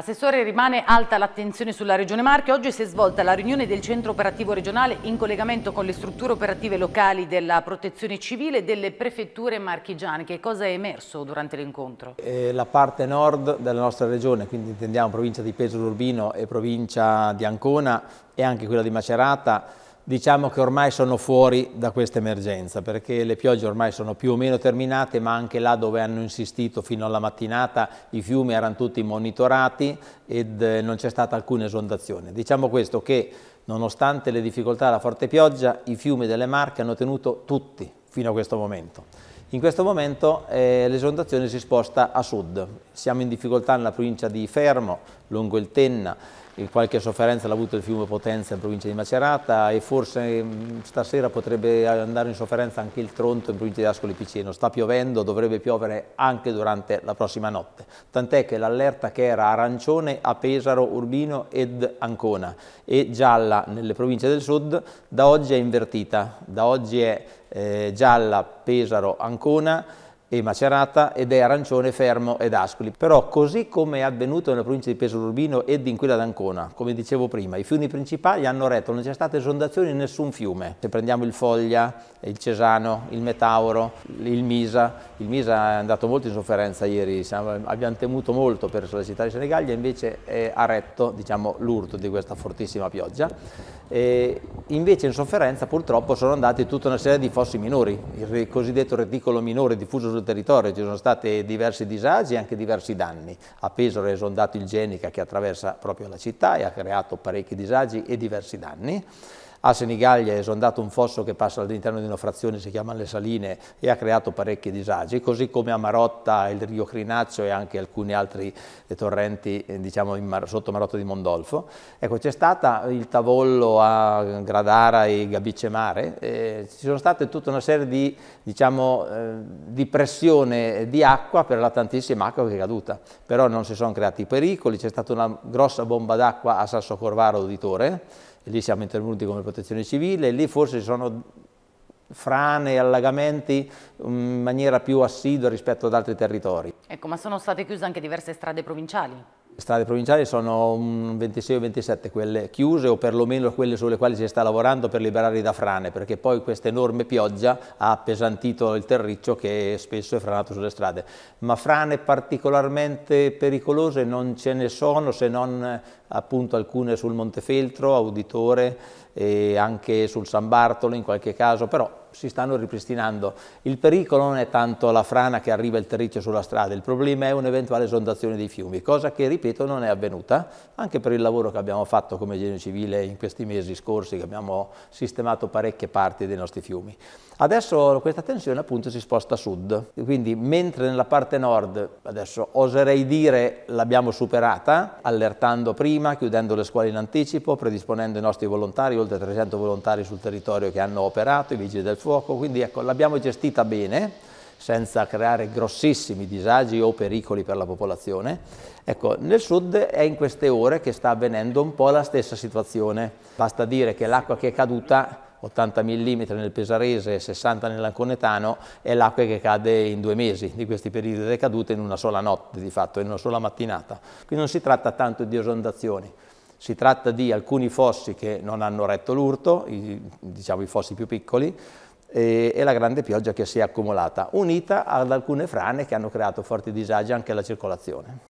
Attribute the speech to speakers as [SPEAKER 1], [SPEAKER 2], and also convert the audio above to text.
[SPEAKER 1] Assessore, rimane alta l'attenzione sulla Regione Marche. Oggi si è svolta la riunione del Centro Operativo Regionale in collegamento con le strutture operative locali della Protezione Civile e delle prefetture marchigiane. Che cosa è emerso durante l'incontro?
[SPEAKER 2] la parte nord della nostra regione, quindi intendiamo provincia di Pesaro Urbino e provincia di Ancona e anche quella di Macerata, diciamo che ormai sono fuori da questa emergenza perché le piogge ormai sono più o meno terminate ma anche là dove hanno insistito fino alla mattinata i fiumi erano tutti monitorati ed eh, non c'è stata alcuna esondazione. Diciamo questo che nonostante le difficoltà della forte pioggia i fiumi delle Marche hanno tenuto tutti fino a questo momento. In questo momento eh, l'esondazione si sposta a sud, siamo in difficoltà nella provincia di Fermo, lungo il Tenna, qualche sofferenza l'ha avuto il fiume Potenza in provincia di Macerata e forse mm, stasera potrebbe andare in sofferenza anche il Tronto in provincia di Ascoli Piceno. Sta piovendo, dovrebbe piovere anche durante la prossima notte. Tant'è che l'allerta che era arancione a Pesaro, Urbino ed Ancona e gialla nelle province del sud da oggi è invertita. Da oggi è eh, gialla Pesaro, Ancona e Macerata ed è arancione, fermo ed ascoli. Però così come è avvenuto nella provincia di Pesaro Urbino ed in quella d'Ancona, come dicevo prima, i fiumi principali hanno retto, non c'è stata esondazione in nessun fiume. Se prendiamo il Foglia, il Cesano, il Metauro, il Misa, il Misa è andato molto in sofferenza ieri, siamo, abbiamo temuto molto per sollecitare Senigallia, invece ha retto diciamo, l'urto di questa fortissima pioggia. E invece in sofferenza purtroppo sono andati tutta una serie di fossi minori, il cosiddetto reticolo minore diffuso sul territorio, ci sono stati diversi disagi e anche diversi danni. A Pesaro è esondato il Genica che attraversa proprio la città e ha creato parecchi disagi e diversi danni. A Senigallia è esondato un fosso che passa all'interno di una frazione, si chiama Le Saline, e ha creato parecchi disagi, così come a Marotta, il Rio Crinaccio e anche alcuni altri eh, torrenti eh, diciamo, Mar sotto Marotta di Mondolfo. Ecco, c'è stato il tavollo a Gradara e Gabicemare, Mare, eh, ci sono state tutta una serie di, diciamo, eh, di pressione di acqua per la tantissima acqua che è caduta, però non si sono creati pericoli, c'è stata una grossa bomba d'acqua a Sasso Corvaro Uditore, lì siamo intervenuti come protezione civile, lì forse ci sono frane, e allagamenti mm, in maniera più assidua rispetto ad altri territori.
[SPEAKER 1] Ecco, ma sono state chiuse anche diverse strade provinciali?
[SPEAKER 2] Le strade provinciali sono 26 o 27 quelle chiuse o perlomeno quelle sulle quali si sta lavorando per liberarli da frane, perché poi questa enorme pioggia ha appesantito il terriccio che spesso è franato sulle strade. Ma frane particolarmente pericolose non ce ne sono se non appunto alcune sul Montefeltro, Auditore, e anche sul San Bartolo in qualche caso, però si stanno ripristinando. Il pericolo non è tanto la frana che arriva il terriccio sulla strada, il problema è un'eventuale esondazione dei fiumi, cosa che, ripeto, non è avvenuta, anche per il lavoro che abbiamo fatto come genio civile in questi mesi scorsi, che abbiamo sistemato parecchie parti dei nostri fiumi. Adesso questa tensione appunto si sposta a sud, quindi mentre nella parte nord, adesso oserei dire l'abbiamo superata, allertando prima, prima, chiudendo le scuole in anticipo, predisponendo i nostri volontari, oltre 300 volontari sul territorio che hanno operato, i vigili del fuoco, quindi ecco, l'abbiamo gestita bene senza creare grossissimi disagi o pericoli per la popolazione. Ecco, nel sud è in queste ore che sta avvenendo un po' la stessa situazione. Basta dire che l'acqua che è caduta 80 mm nel Pesarese e 60 nell'Anconetano, è l'acqua che cade in due mesi di questi periodi di cadute in una sola notte di fatto, in una sola mattinata. Quindi non si tratta tanto di esondazioni, si tratta di alcuni fossi che non hanno retto l'urto, i, diciamo i fossi più piccoli, e, e la grande pioggia che si è accumulata, unita ad alcune frane che hanno creato forti disagi anche alla circolazione.